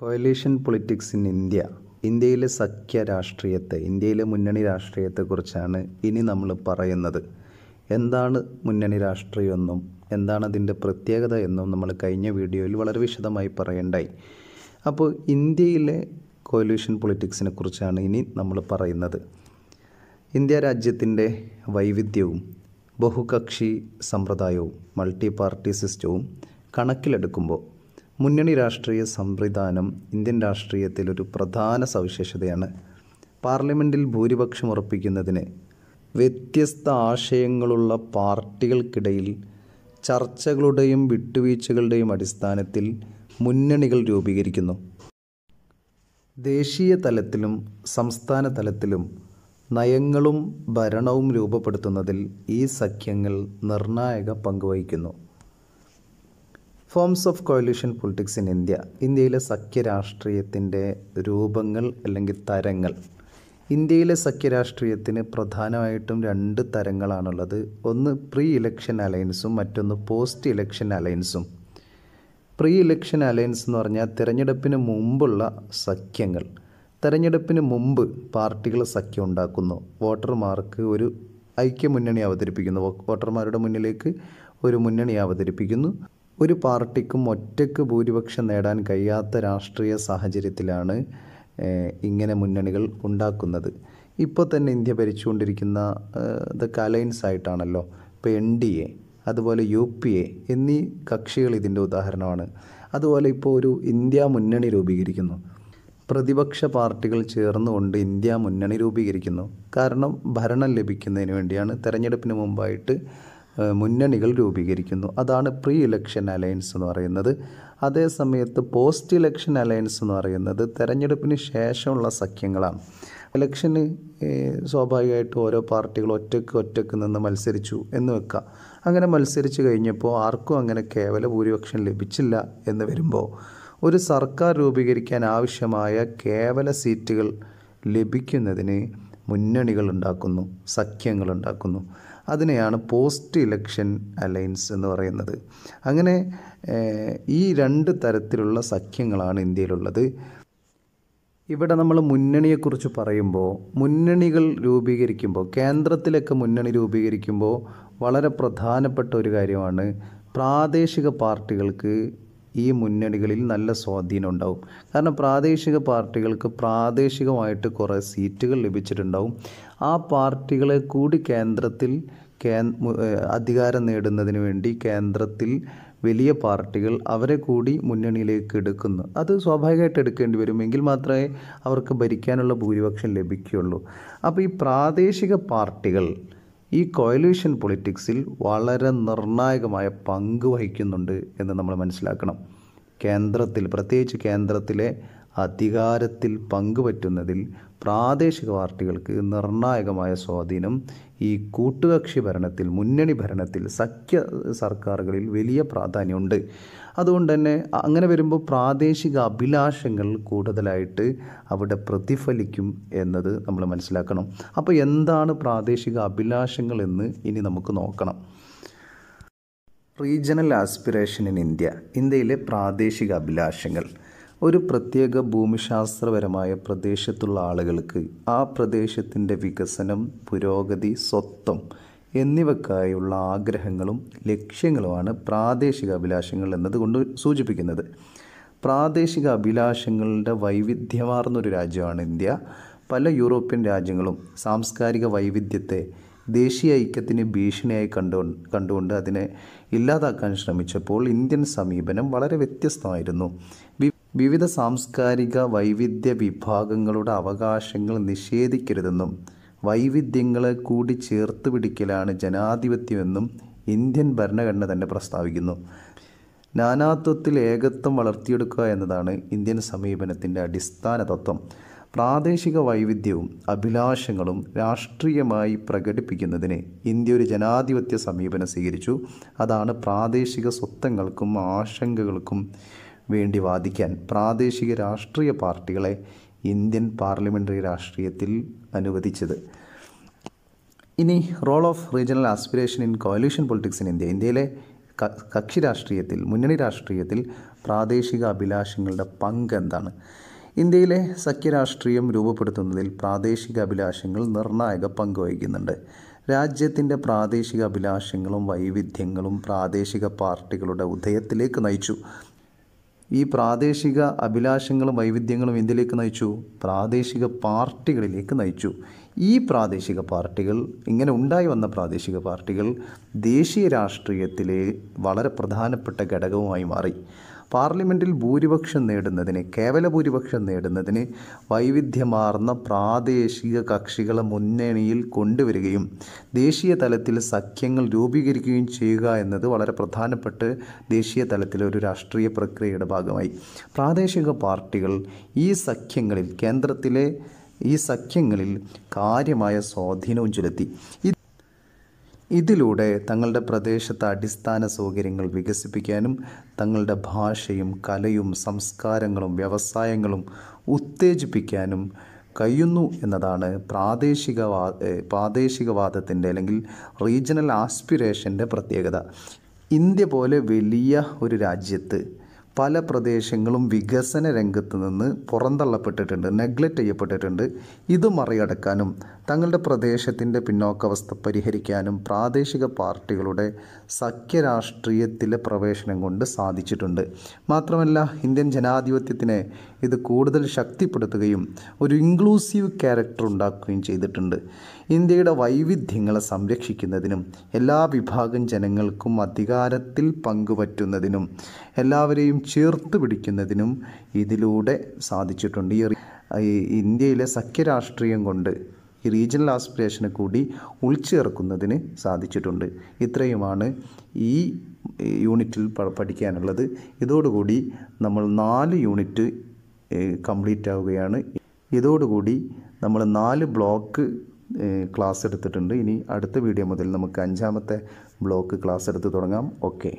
coalition politics in India ഇന്ത്യയിലെ സഖ്യ രാഷ്ട്രീയത്തെ ഇന്ത്യയിലെ മുന്നണി രാഷ്ട്രീയത്തെക്കുറിച്ചാണ് ഇനി നമ്മൾ പറയുന്നത് എന്താണ് മുന്നണി രാഷ്ട്രീയമെന്നും എന്താണ് അതിൻ്റെ പ്രത്യേകത എന്നും നമ്മൾ കഴിഞ്ഞ വീഡിയോയിൽ വളരെ വിശദമായി പറയേണ്ടായി അപ്പോൾ ഇന്ത്യയിലെ കോയലീഷൻ പൊളിറ്റിക്സിനെ കുറിച്ചാണ് ഇനി നമ്മൾ പറയുന്നത് ഇന്ത്യ രാജ്യത്തിൻ്റെ വൈവിധ്യവും ബഹുകക്ഷി സമ്പ്രദായവും മൾട്ടി പാർട്ടി സിസ്റ്റവും കണക്കിലെടുക്കുമ്പോൾ മുന്നണി രാഷ്ട്രീയ സംവിധാനം ഇന്ത്യൻ രാഷ്ട്രീയത്തിൽ ഒരു പ്രധാന സവിശേഷതയാണ് പാർലമെൻറ്റിൽ ഭൂരിപക്ഷം ഉറപ്പിക്കുന്നതിന് വ്യത്യസ്ത ആശയങ്ങളുള്ള പാർട്ടികൾക്കിടയിൽ ചർച്ചകളുടെയും വിട്ടുവീഴ്ചകളുടെയും അടിസ്ഥാനത്തിൽ മുന്നണികൾ രൂപീകരിക്കുന്നു ദേശീയ തലത്തിലും സംസ്ഥാന തലത്തിലും നയങ്ങളും ഭരണവും രൂപപ്പെടുത്തുന്നതിൽ ഈ സഖ്യങ്ങൾ നിർണായക പങ്കുവഹിക്കുന്നു forms of coalition politics in India ഇന്ത്യയിലെ സഖ്യരാഷ്ട്രീയത്തിൻ്റെ രൂപങ്ങൾ അല്ലെങ്കിൽ തരങ്ങൾ ഇന്ത്യയിലെ സഖ്യരാഷ്ട്രീയത്തിന് പ്രധാനമായിട്ടും രണ്ട് തരങ്ങളാണുള്ളത് ഒന്ന് പ്രീ ഇലക്ഷൻ അലയൻസും മറ്റൊന്ന് പോസ്റ്റ് ഇലക്ഷൻ അലയൻസും പ്രീ ഇലക്ഷൻ അലയൻസ് എന്ന് പറഞ്ഞാൽ തിരഞ്ഞെടുപ്പിന് മുമ്പുള്ള സഖ്യങ്ങൾ തിരഞ്ഞെടുപ്പിന് മുമ്പ് പാർട്ടികൾ സഖ്യം ഉണ്ടാക്കുന്നു വോട്ടർമാർക്ക് ഒരു ഐക്യമുന്നണി അവതരിപ്പിക്കുന്നു വോട്ടർമാരുടെ മുന്നിലേക്ക് ഒരു മുന്നണി അവതരിപ്പിക്കുന്നു ഒരു പാർട്ടിക്കും ഒറ്റയ്ക്ക് ഭൂരിപക്ഷം നേടാൻ കഴിയാത്ത രാഷ്ട്രീയ സാഹചര്യത്തിലാണ് ഇങ്ങനെ മുന്നണികൾ ഉണ്ടാക്കുന്നത് ഇപ്പോൾ തന്നെ ഇന്ത്യ ഭരിച്ചുകൊണ്ടിരിക്കുന്ന ഇത് കലൈൻസ് ആയിട്ടാണല്ലോ ഇപ്പോൾ എൻ ഡി എ അതുപോലെ യു പി എ എന്നീ കക്ഷികൾ ഇതിൻ്റെ ഉദാഹരണമാണ് അതുപോലെ ഇപ്പോൾ ഒരു ഇന്ത്യ മുന്നണി രൂപീകരിക്കുന്നു പ്രതിപക്ഷ പാർട്ടികൾ ചേർന്നുകൊണ്ട് ഇന്ത്യ മുന്നണി രൂപീകരിക്കുന്നു കാരണം ഭരണം ലഭിക്കുന്നതിന് വേണ്ടിയാണ് തെരഞ്ഞെടുപ്പിന് മുമ്പായിട്ട് മുന്നണികൾ രൂപീകരിക്കുന്നു അതാണ് പ്രീ ഇലക്ഷൻ അലയൻസ് എന്ന് പറയുന്നത് അതേ സമയത്ത് പോസ്റ്റ് ഇലക്ഷൻ അലയൻസ് എന്ന് പറയുന്നത് തെരഞ്ഞെടുപ്പിന് ശേഷമുള്ള സഖ്യങ്ങളാണ് ഇലക്ഷന് സ്വാഭാവികമായിട്ട് ഓരോ പാർട്ടികൾ ഒറ്റക്ക് ഒറ്റക്ക് നിന്ന് മത്സരിച്ചു എന്ന് വെക്കുക അങ്ങനെ മത്സരിച്ച് കഴിഞ്ഞപ്പോൾ ആർക്കും അങ്ങനെ കേവല ഭൂരിപക്ഷം ലഭിച്ചില്ല എന്ന് വരുമ്പോൾ ഒരു സർക്കാർ രൂപീകരിക്കാൻ ആവശ്യമായ കേവല സീറ്റുകൾ ലഭിക്കുന്നതിന് മുന്നണികൾ ഉണ്ടാക്കുന്നു സഖ്യങ്ങൾ ഉണ്ടാക്കുന്നു അതിനെയാണ് പോസ്റ്റ് ഇലക്ഷൻ അലയൻസ് എന്ന് പറയുന്നത് അങ്ങനെ ഈ രണ്ട് തരത്തിലുള്ള സഖ്യങ്ങളാണ് ഇന്ത്യയിലുള്ളത് ഇവിടെ നമ്മൾ മുന്നണിയെക്കുറിച്ച് പറയുമ്പോൾ മുന്നണികൾ രൂപീകരിക്കുമ്പോൾ കേന്ദ്രത്തിലൊക്കെ മുന്നണി രൂപീകരിക്കുമ്പോൾ വളരെ പ്രധാനപ്പെട്ട ഒരു കാര്യമാണ് പ്രാദേശിക പാർട്ടികൾക്ക് ഈ മുന്നണികളിൽ നല്ല സ്വാധീനം ഉണ്ടാവും കാരണം പ്രാദേശിക പാർട്ടികൾക്ക് പ്രാദേശികമായിട്ട് കുറേ സീറ്റുകൾ ലഭിച്ചിട്ടുണ്ടാവും ആ പാർട്ടികളെ കൂടി കേന്ദ്രത്തിൽ കേ അധികാരം നേടുന്നതിന് വേണ്ടി കേന്ദ്രത്തിൽ വലിയ പാർട്ടികൾ അവരെ കൂടി മുന്നണിയിലേക്ക് എടുക്കുന്നു അത് സ്വാഭാവികമായിട്ട് എടുക്കേണ്ടി വരും എങ്കിൽ മാത്രമേ അവർക്ക് ഭരിക്കാനുള്ള ഭൂരിപക്ഷം ലഭിക്കുകയുള്ളൂ അപ്പോൾ ഈ പ്രാദേശിക പാർട്ടികൾ ഈ കോയലൂഷൻ പൊളിറ്റിക്സിൽ വളരെ നിർണായകമായ പങ്ക് വഹിക്കുന്നുണ്ട് എന്ന് നമ്മൾ മനസ്സിലാക്കണം കേന്ദ്രത്തിൽ പ്രത്യേകിച്ച് കേന്ദ്രത്തിലെ അധികാരത്തിൽ പങ്കുപറ്റുന്നതിൽ പ്രാദേശിക പാർട്ടികൾക്ക് നിർണായകമായ സ്വാധീനം ഈ കൂട്ടുകക്ഷി ഭരണത്തിൽ മുന്നണി ഭരണത്തിൽ സഖ്യ സർക്കാരുകളിൽ വലിയ പ്രാധാന്യമുണ്ട് അതുകൊണ്ട് തന്നെ അങ്ങനെ വരുമ്പോൾ പ്രാദേശിക അഭിലാഷങ്ങൾ കൂടുതലായിട്ട് അവിടെ പ്രതിഫലിക്കും എന്നത് നമ്മൾ മനസ്സിലാക്കണം അപ്പോൾ എന്താണ് പ്രാദേശിക അഭിലാഷങ്ങൾ എന്ന് ഇനി നമുക്ക് നോക്കണം റീജിയണൽ ആസ്പിറേഷൻ ഇൻ ഇന്ത്യ ഇന്ത്യയിലെ പ്രാദേശിക അഭിലാഷങ്ങൾ ഒരു പ്രത്യേക ഭൂമിശാസ്ത്രപരമായ പ്രദേശത്തുള്ള ആളുകൾക്ക് ആ പ്രദേശത്തിൻ്റെ വികസനം പുരോഗതി സ്വത്വം എന്നിവക്കായുള്ള ആഗ്രഹങ്ങളും ലക്ഷ്യങ്ങളുമാണ് പ്രാദേശിക അഭിലാഷങ്ങൾ എന്നതുകൊണ്ട് സൂചിപ്പിക്കുന്നത് പ്രാദേശിക അഭിലാഷങ്ങളുടെ വൈവിധ്യമാർന്നൊരു രാജ്യമാണ് ഇന്ത്യ പല യൂറോപ്യൻ രാജ്യങ്ങളും സാംസ്കാരിക വൈവിധ്യത്തെ ദേശീയ ഐക്യത്തിന് ഭീഷണിയായി കണ്ടു കണ്ടുകൊണ്ട് അതിനെ ഇല്ലാതാക്കാൻ ശ്രമിച്ചപ്പോൾ ഇന്ത്യൻ സമീപനം വളരെ വ്യത്യസ്തമായിരുന്നു വിവിധ സാംസ്കാരിക വൈവിധ്യ വിഭാഗങ്ങളുടെ അവകാശങ്ങൾ നിഷേധിക്കരുതെന്നും വൈവിധ്യങ്ങളെ കൂടി ചേർത്ത് പിടിക്കലാണ് ജനാധിപത്യമെന്നും ഇന്ത്യൻ ഭരണഘടന തന്നെ പ്രസ്താവിക്കുന്നു നാനാത്വത്തിൽ ഏകത്വം വളർത്തിയെടുക്കുക എന്നതാണ് ഇന്ത്യൻ സമീപനത്തിൻ്റെ അടിസ്ഥാന തത്വം പ്രാദേശിക വൈവിധ്യവും അഭിലാഷങ്ങളും രാഷ്ട്രീയമായി പ്രകടിപ്പിക്കുന്നതിന് ഇന്ത്യ ഒരു ജനാധിപത്യ സമീപനം സ്വീകരിച്ചു അതാണ് പ്രാദേശിക സ്വത്വങ്ങൾക്കും ആശങ്കകൾക്കും വേണ്ടി വാദിക്കാൻ പ്രാദേശിക രാഷ്ട്രീയ പാർട്ടികളെ ഇന്ത്യൻ പാർലമെൻ്ററി രാഷ്ട്രീയത്തിൽ അനുവദിച്ചത് ഇനി role of regional aspiration in coalition politics in India ഇന്ത്യയിലെ കക്ഷി രാഷ്ട്രീയത്തിൽ മുന്നണി രാഷ്ട്രീയത്തിൽ പ്രാദേശിക അഭിലാഷങ്ങളുടെ പങ്ക് എന്താണ് ഇന്ത്യയിലെ സഖ്യരാഷ്ട്രീയം രൂപപ്പെടുത്തുന്നതിൽ പ്രാദേശിക അഭിലാഷങ്ങൾ നിർണായക പങ്ക് വഹിക്കുന്നുണ്ട് രാജ്യത്തിൻ്റെ പ്രാദേശിക അഭിലാഷങ്ങളും വൈവിധ്യങ്ങളും പ്രാദേശിക പാർട്ടികളുടെ ഉദയത്തിലേക്ക് നയിച്ചു ഈ പ്രാദേശിക അഭിലാഷങ്ങളും വൈവിധ്യങ്ങളും എന്തിലേക്ക് നയിച്ചു പ്രാദേശിക പാർട്ടികളിലേക്ക് നയിച്ചു ഈ പ്രാദേശിക പാർട്ടികൾ ഇങ്ങനെ ഉണ്ടായി വന്ന പ്രാദേശിക പാർട്ടികൾ ദേശീയ രാഷ്ട്രീയത്തിലെ വളരെ പ്രധാനപ്പെട്ട ഘടകവുമായി മാറി പാർലമെൻറ്റിൽ ഭൂരിപക്ഷം നേടുന്നതിന് കേവല ഭൂരിപക്ഷം നേടുന്നതിന് വൈവിധ്യമാർന്ന പ്രാദേശിക കക്ഷികളെ മുന്നണിയിൽ കൊണ്ടുവരികയും ദേശീയ തലത്തിൽ സഖ്യങ്ങൾ രൂപീകരിക്കുകയും ചെയ്യുക എന്നത് വളരെ പ്രധാനപ്പെട്ട് ദേശീയ തലത്തിലെ ഒരു രാഷ്ട്രീയ പ്രക്രിയയുടെ ഭാഗമായി പ്രാദേശിക പാർട്ടികൾ ഈ സഖ്യങ്ങളിൽ കേന്ദ്രത്തിലെ ഈ സഖ്യങ്ങളിൽ കാര്യമായ സ്വാധീനവും ചെലുത്തി ഇതിലൂടെ തങ്ങളുടെ പ്രദേശത്തെ അടിസ്ഥാന സൗകര്യങ്ങൾ വികസിപ്പിക്കാനും തങ്ങളുടെ ഭാഷയും കലയും സംസ്കാരങ്ങളും വ്യവസായങ്ങളും ഉത്തേജിപ്പിക്കാനും കഴിയുന്നു എന്നതാണ് പ്രാദേശികവാ പ്രാദേശികവാദത്തിൻ്റെ അല്ലെങ്കിൽ റീജിയണൽ ആസ്പിറേഷൻ്റെ പ്രത്യേകത ഇന്ത്യ പോലെ വലിയ ഒരു രാജ്യത്ത് പല പ്രദേശങ്ങളും വികസന രംഗത്ത് നിന്ന് പുറന്തള്ളപ്പെട്ടിട്ടുണ്ട് നെഗ്ലക്റ്റ് ചെയ്യപ്പെട്ടിട്ടുണ്ട് ഇത് മറികടക്കാനും തങ്ങളുടെ പ്രദേശത്തിൻ്റെ പിന്നോക്കാവസ്ഥ പരിഹരിക്കാനും പ്രാദേശിക പാർട്ടികളുടെ സഖ്യരാഷ്ട്രീയത്തിലെ പ്രവേശനം കൊണ്ട് സാധിച്ചിട്ടുണ്ട് മാത്രമല്ല ഇന്ത്യൻ ജനാധിപത്യത്തിനെ ഇത് കൂടുതൽ ശക്തിപ്പെടുത്തുകയും ഒരു ഇൻക്ലൂസീവ് ക്യാരക്ടർ ഉണ്ടാക്കുകയും ചെയ്തിട്ടുണ്ട് ഇന്ത്യയുടെ വൈവിധ്യങ്ങളെ സംരക്ഷിക്കുന്നതിനും എല്ലാ വിഭാഗം ജനങ്ങൾക്കും അധികാരത്തിൽ പങ്കുപറ്റുന്നതിനും എല്ലാവരെയും ചേർത്ത് പിടിക്കുന്നതിനും ഇതിലൂടെ സാധിച്ചിട്ടുണ്ട് ഈ ഇന്ത്യയിലെ സഖ്യരാഷ്ട്രീയം കൊണ്ട് ഈ റീജിയണൽ ആസ്പിറേഷനെ കൂടി ഉൾച്ചേർക്കുന്നതിന് സാധിച്ചിട്ടുണ്ട് ഇത്രയുമാണ് ഈ യൂണിറ്റിൽ പഠിക്കാനുള്ളത് ഇതോടുകൂടി നമ്മൾ നാല് യൂണിറ്റ് കംപ്ലീറ്റ് ആവുകയാണ് ഇതോടുകൂടി നമ്മൾ നാല് ബ്ലോക്ക് ക്ലാസ് എടുത്തിട്ടുണ്ട് ഇനി അടുത്ത വീഡിയോ മുതൽ നമുക്ക് അഞ്ചാമത്തെ ബ്ലോക്ക് ക്ലാസ് എടുത്ത് തുടങ്ങാം ഓക്കെ